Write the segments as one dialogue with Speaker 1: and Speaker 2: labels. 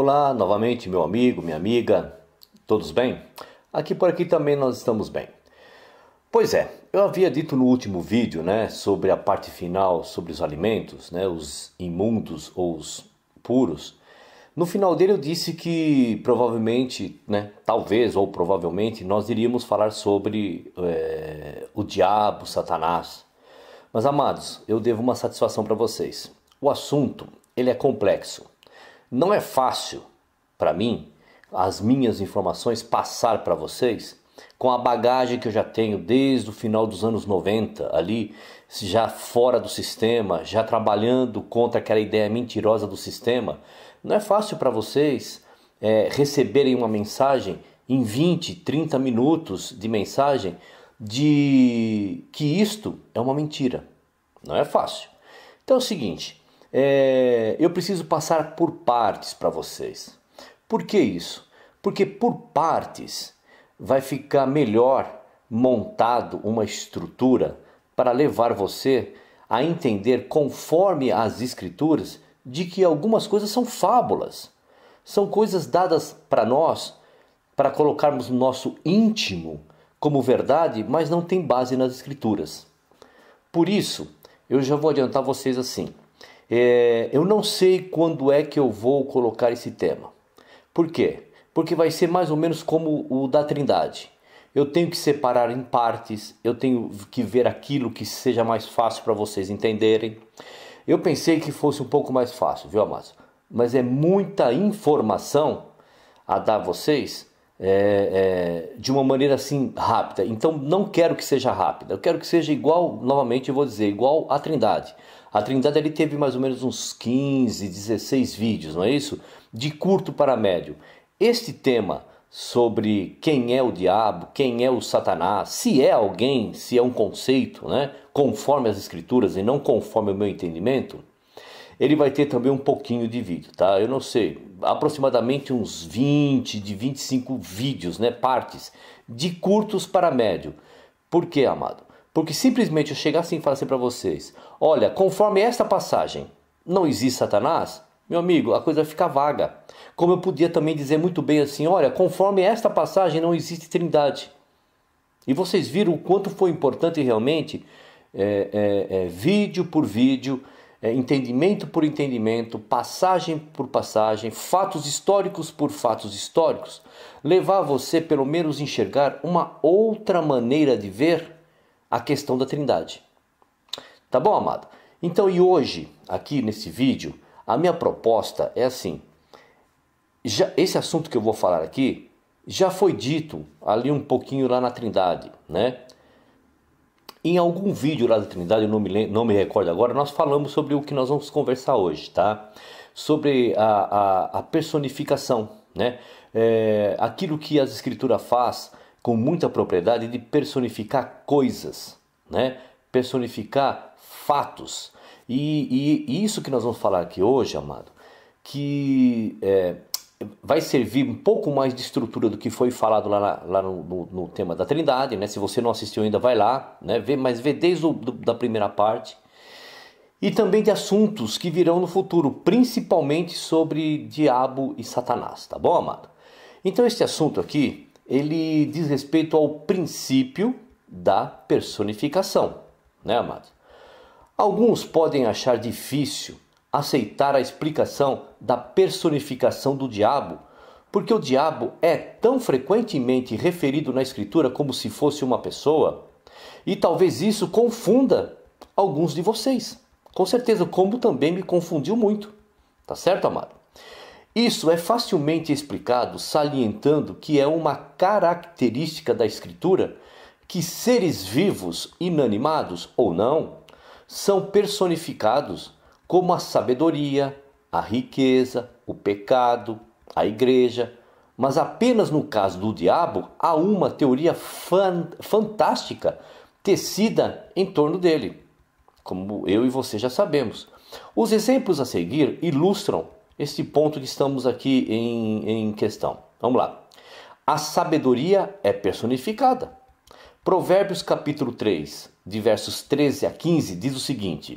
Speaker 1: Olá novamente, meu amigo, minha amiga, todos bem? Aqui por aqui também nós estamos bem. Pois é, eu havia dito no último vídeo, né, sobre a parte final, sobre os alimentos, né, os imundos ou os puros. No final dele eu disse que provavelmente, né, talvez ou provavelmente nós iríamos falar sobre é, o diabo, Satanás. Mas amados, eu devo uma satisfação para vocês. O assunto ele é complexo não é fácil para mim as minhas informações passar para vocês com a bagagem que eu já tenho desde o final dos anos 90, ali já fora do sistema, já trabalhando contra aquela ideia mentirosa do sistema, não é fácil para vocês é, receberem uma mensagem em 20, 30 minutos de mensagem de que isto é uma mentira. Não é fácil. Então é o seguinte, é, eu preciso passar por partes para vocês. Por que isso? Porque por partes vai ficar melhor montado uma estrutura para levar você a entender, conforme as Escrituras, de que algumas coisas são fábulas, são coisas dadas para nós para colocarmos no nosso íntimo como verdade, mas não tem base nas Escrituras. Por isso, eu já vou adiantar vocês assim. É, eu não sei quando é que eu vou colocar esse tema. Por quê? Porque vai ser mais ou menos como o da Trindade. Eu tenho que separar em partes, eu tenho que ver aquilo que seja mais fácil para vocês entenderem. Eu pensei que fosse um pouco mais fácil, viu, amados? Mas é muita informação a dar a vocês é, é, de uma maneira assim rápida. Então não quero que seja rápida, eu quero que seja igual, novamente eu vou dizer, igual à Trindade. A Trindade ali teve mais ou menos uns 15, 16 vídeos, não é isso? De curto para médio. Este tema sobre quem é o diabo, quem é o Satanás, se é alguém, se é um conceito, né? Conforme as escrituras e não conforme o meu entendimento, ele vai ter também um pouquinho de vídeo, tá? Eu não sei, aproximadamente uns 20 de 25 vídeos, né, partes de curtos para médio. Por quê, amado? Porque simplesmente eu chegar assim e falar assim para vocês: Olha, conforme esta passagem, não existe Satanás, meu amigo, a coisa fica vaga. Como eu podia também dizer muito bem assim: olha, conforme esta passagem, não existe Trindade. E vocês viram o quanto foi importante realmente, é, é, é, vídeo por vídeo, é, entendimento por entendimento, passagem por passagem, fatos históricos por fatos históricos, levar você, pelo menos, enxergar uma outra maneira de ver a questão da Trindade. Tá bom, amado? Então, e hoje, aqui nesse vídeo, a minha proposta é assim: já, esse assunto que eu vou falar aqui já foi dito ali um pouquinho lá na Trindade, né? Em algum vídeo lá da Trindade, eu não me, não me recordo agora, nós falamos sobre o que nós vamos conversar hoje, tá? Sobre a, a, a personificação, né? É, aquilo que as Escrituras faz com muita propriedade de personificar coisas, né? Personificar fatos. E, e, e isso que nós vamos falar aqui hoje, amado, que é, vai servir um pouco mais de estrutura do que foi falado lá, lá no, no, no, tema da Trindade, né? Se você não assistiu ainda, vai lá, né? Vê, mas vê desde o, do, da primeira parte. E também de assuntos que virão no futuro, principalmente sobre diabo e Satanás, tá bom, amado? Então este assunto aqui, ele diz respeito ao princípio da personificação, né, amado? Alguns podem achar difícil aceitar a explicação da personificação do diabo, porque o diabo é tão frequentemente referido na Escritura como se fosse uma pessoa, e talvez isso confunda alguns de vocês. Com certeza, como também me confundiu muito. Tá certo, amado? Isso é facilmente explicado salientando que é uma característica da Escritura que seres vivos, inanimados ou não, são personificados como a sabedoria, a riqueza, o pecado, a igreja, mas apenas no caso do diabo há uma teoria fan fantástica tecida em torno dele, como eu e você já sabemos. Os exemplos a seguir ilustram este ponto que estamos aqui em, em questão. Vamos lá. A sabedoria é personificada. Provérbios capítulo 3, de versos 13 a 15, diz o seguinte: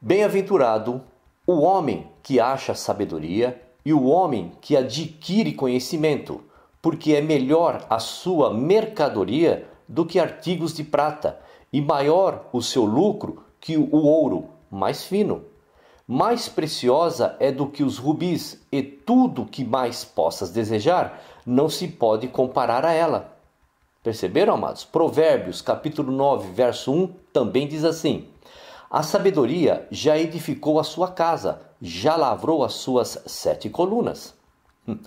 Speaker 1: Bem-aventurado o homem que acha sabedoria e o homem que adquire conhecimento, porque é melhor a sua mercadoria do que artigos de prata, e maior o seu lucro que o ouro, mais fino. Mais preciosa é do que os rubis, e tudo que mais possas desejar não se pode comparar a ela. Perceberam, amados? Provérbios, capítulo 9, verso 1, também diz assim: A sabedoria já edificou a sua casa, já lavrou as suas sete colunas. Hum.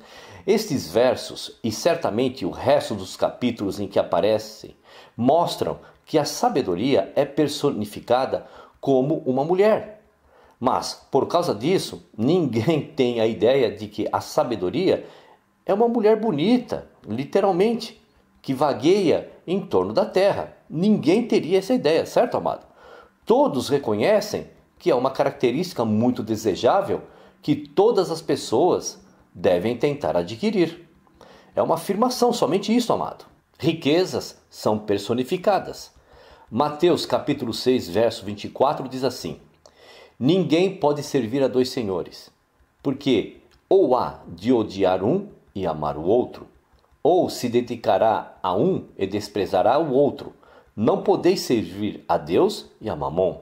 Speaker 1: Estes versos, e certamente o resto dos capítulos em que aparecem, mostram que a sabedoria é personificada como uma mulher. Mas, por causa disso, ninguém tem a ideia de que a sabedoria é uma mulher bonita, literalmente que vagueia em torno da Terra. Ninguém teria essa ideia, certo, amado? Todos reconhecem que é uma característica muito desejável que todas as pessoas devem tentar adquirir. É uma afirmação, somente isso, amado. Riquezas são personificadas. Mateus capítulo 6, verso 24 diz assim: Ninguém pode servir a dois senhores, porque ou há de odiar um e amar o outro, ou se dedicará a um e desprezará o outro. Não podeis servir a Deus e a Mamon.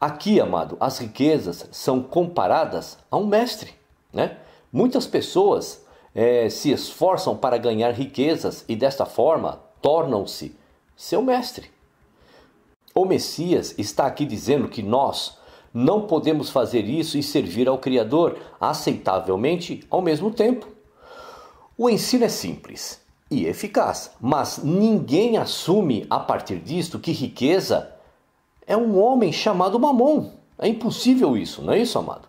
Speaker 1: Aqui, amado, as riquezas são comparadas a um mestre. Né? Muitas pessoas é, se esforçam para ganhar riquezas e desta forma tornam-se seu mestre. O Messias está aqui dizendo que nós não podemos fazer isso e servir ao Criador aceitavelmente ao mesmo tempo. O ensino é simples e eficaz, mas ninguém assume a partir disto que riqueza é um homem chamado Mamon. É impossível isso, não é isso, amado?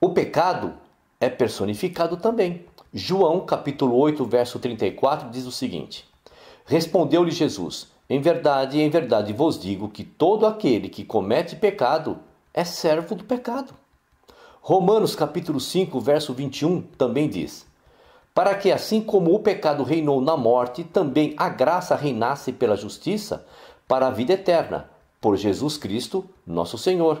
Speaker 1: O pecado é personificado também. João capítulo 8, verso 34 diz o seguinte: Respondeu-lhe Jesus: Em verdade, em verdade vos digo que todo aquele que comete pecado é servo do pecado. Romanos capítulo 5, verso 21 também diz: para que assim como o pecado reinou na morte, também a graça reinasse pela justiça para a vida eterna, por Jesus Cristo, nosso Senhor.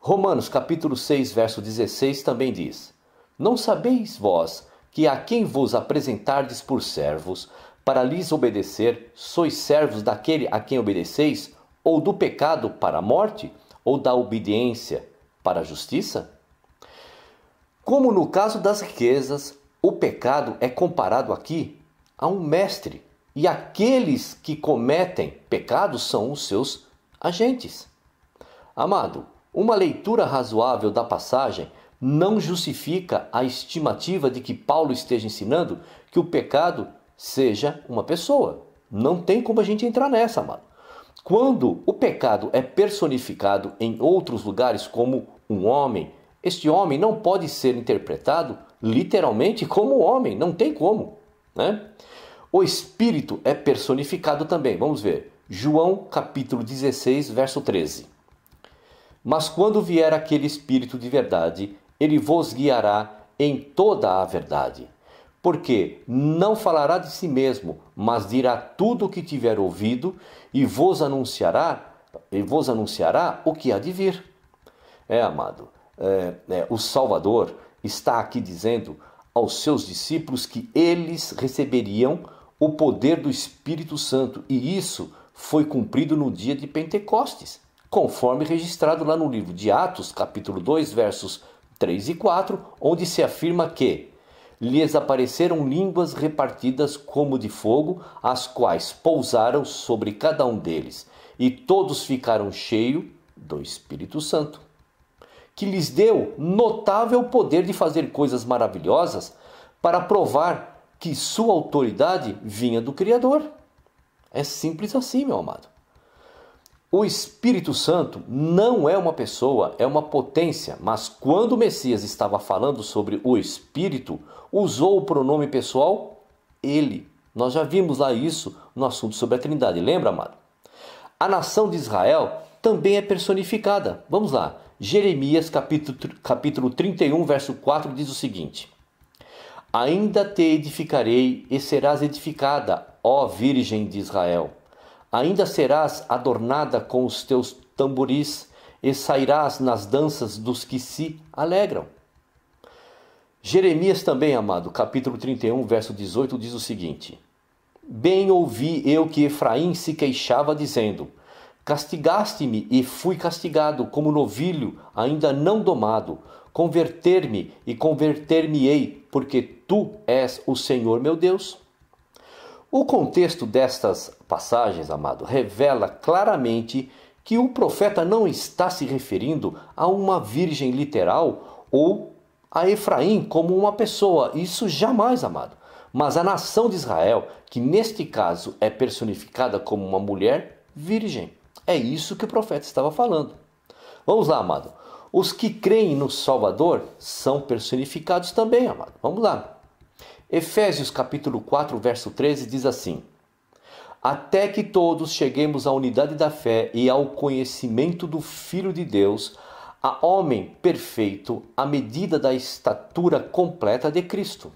Speaker 1: Romanos capítulo 6, verso 16 também diz: Não sabeis vós que a quem vos apresentardes por servos, para lhes obedecer, sois servos daquele a quem obedeceis, ou do pecado para a morte, ou da obediência para a justiça? Como no caso das riquezas, o pecado é comparado aqui a um mestre, e aqueles que cometem pecados são os seus agentes. Amado, uma leitura razoável da passagem não justifica a estimativa de que Paulo esteja ensinando que o pecado seja uma pessoa. Não tem como a gente entrar nessa, amado. Quando o pecado é personificado em outros lugares como um homem, este homem não pode ser interpretado literalmente como homem, não tem como, né? O espírito é personificado também. Vamos ver. João capítulo 16, verso 13. Mas quando vier aquele espírito de verdade, ele vos guiará em toda a verdade. Porque não falará de si mesmo, mas dirá tudo o que tiver ouvido e vos anunciará, e vos anunciará o que há de vir. É, amado, é, é, o Salvador, está aqui dizendo aos seus discípulos que eles receberiam o poder do Espírito Santo, e isso foi cumprido no dia de Pentecostes, conforme registrado lá no livro de Atos, capítulo 2, versos 3 e 4, onde se afirma que lhes apareceram línguas repartidas como de fogo, as quais pousaram sobre cada um deles, e todos ficaram cheios do Espírito Santo que lhes deu notável poder de fazer coisas maravilhosas para provar que sua autoridade vinha do Criador. É simples assim, meu amado. O Espírito Santo não é uma pessoa, é uma potência, mas quando o Messias estava falando sobre o Espírito, usou o pronome pessoal ele. Nós já vimos lá isso no assunto sobre a Trindade, lembra, amado? A nação de Israel também é personificada. Vamos lá. Jeremias capítulo, capítulo 31, verso 4 diz o seguinte: Ainda te edificarei e serás edificada, ó Virgem de Israel. Ainda serás adornada com os teus tamboris e sairás nas danças dos que se alegram. Jeremias também, amado, capítulo 31, verso 18 diz o seguinte: Bem ouvi eu que Efraim se queixava, dizendo: Castigaste-me e fui castigado como novilho ainda não domado. Converter-me e converter-me-ei, porque tu és o Senhor meu Deus. O contexto destas passagens, amado, revela claramente que o profeta não está se referindo a uma virgem literal ou a Efraim como uma pessoa, isso jamais, amado. Mas a nação de Israel, que neste caso é personificada como uma mulher virgem. É isso que o profeta estava falando. Vamos lá, amado. Os que creem no Salvador são personificados também, amado. Vamos lá. Efésios capítulo 4, verso 13 diz assim: Até que todos cheguemos à unidade da fé e ao conhecimento do Filho de Deus, a homem perfeito, à medida da estatura completa de Cristo.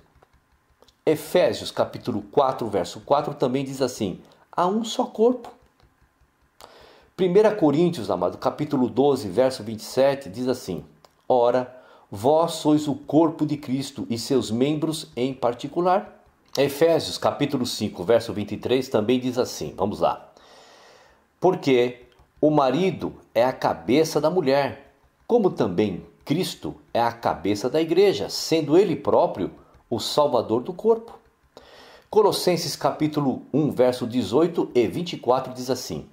Speaker 1: Efésios capítulo 4, verso 4 também diz assim: Há um só corpo, 1 Coríntios, amado, capítulo 12, verso 27, diz assim: Ora, vós sois o corpo de Cristo e seus membros em particular. Efésios, capítulo 5, verso 23, também diz assim: Vamos lá. Porque o marido é a cabeça da mulher, como também Cristo é a cabeça da igreja, sendo ele próprio o salvador do corpo. Colossenses capítulo 1, verso 18 e 24 diz assim: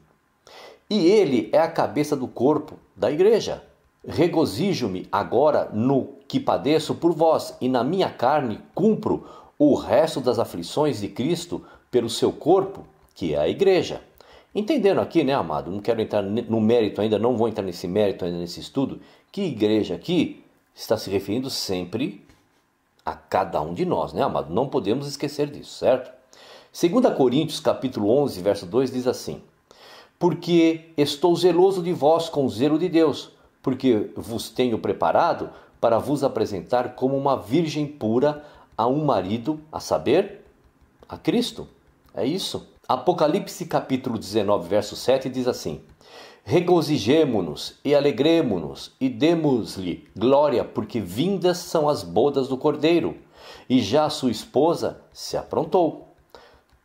Speaker 1: e ele é a cabeça do corpo da igreja. Regozijo-me agora no que padeço por vós, e na minha carne cumpro o resto das aflições de Cristo pelo seu corpo, que é a igreja. Entendendo aqui, né, amado? Não quero entrar no mérito ainda, não vou entrar nesse mérito ainda nesse estudo, que igreja aqui está se referindo sempre a cada um de nós, né, amado? Não podemos esquecer disso, certo? 2 Coríntios, capítulo 11, verso 2 diz assim: porque estou zeloso de vós com o zelo de Deus, porque vos tenho preparado para vos apresentar como uma virgem pura a um marido, a saber, a Cristo. É isso. Apocalipse capítulo 19, verso 7 diz assim: Regozijemo-nos e alegremo-nos e demos-lhe glória, porque vindas são as bodas do Cordeiro, e já sua esposa se aprontou.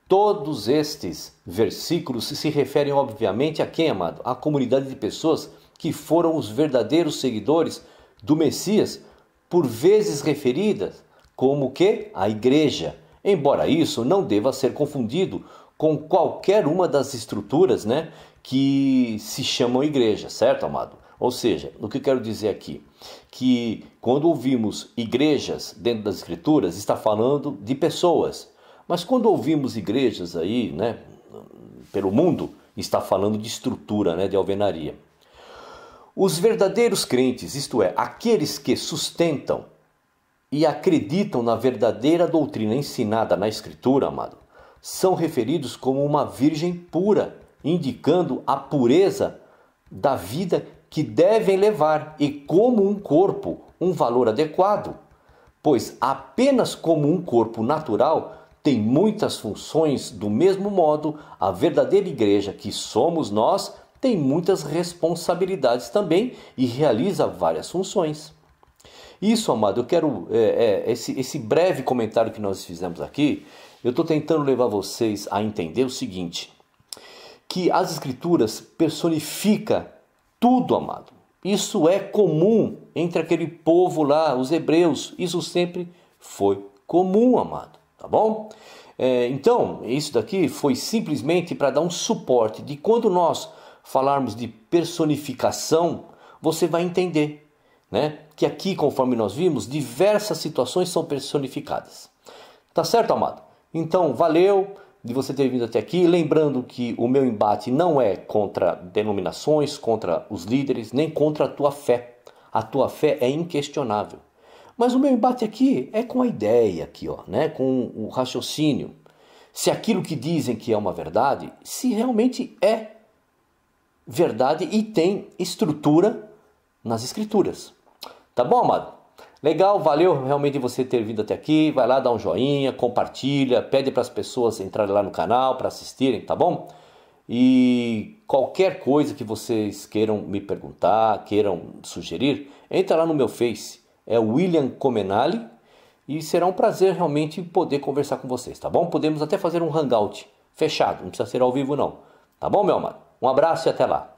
Speaker 1: Todos estes versículos se referem, obviamente, a quem, amado? A comunidade de pessoas que foram os verdadeiros seguidores do Messias, por vezes referidas como que a igreja. Embora isso não deva ser confundido com qualquer uma das estruturas né, que se chamam igreja, certo, amado? Ou seja, o que eu quero dizer aqui? Que quando ouvimos igrejas dentro das escrituras, está falando de pessoas, mas quando ouvimos igrejas aí, né, pelo mundo, está falando de estrutura, né, de alvenaria. Os verdadeiros crentes, isto é, aqueles que sustentam e acreditam na verdadeira doutrina ensinada na Escritura, amado, são referidos como uma virgem pura, indicando a pureza da vida que devem levar e como um corpo, um valor adequado. Pois apenas como um corpo natural tem muitas funções, do mesmo modo, a verdadeira igreja que somos nós tem muitas responsabilidades também e realiza várias funções. Isso, amado, eu quero. É, é, esse, esse breve comentário que nós fizemos aqui, eu estou tentando levar vocês a entender o seguinte: que as Escrituras personifica tudo, amado. Isso é comum entre aquele povo lá, os hebreus. Isso sempre foi comum, amado tá bom? É, então, isso daqui foi simplesmente para dar um suporte de quando nós falarmos de personificação, você vai entender né? que aqui, conforme nós vimos, diversas situações são personificadas. Tá certo, amado? Então, valeu de você ter vindo até aqui. Lembrando que o meu embate não é contra denominações, contra os líderes, nem contra a tua fé. A tua fé é inquestionável. Mas o meu embate aqui é com a ideia aqui, ó, né? com o raciocínio. Se aquilo que dizem que é uma verdade, se realmente é verdade e tem estrutura nas escrituras. Tá bom, amado? Legal, valeu realmente você ter vindo até aqui. Vai lá, dá um joinha, compartilha, pede para as pessoas entrarem lá no canal para assistirem, tá bom? E qualquer coisa que vocês queiram me perguntar, queiram sugerir, entra lá no meu Face é William Comenali e será um prazer realmente poder conversar com vocês, tá bom? Podemos até fazer um hangout fechado, não precisa ser ao vivo não, tá bom, meu mano? Um abraço e até lá.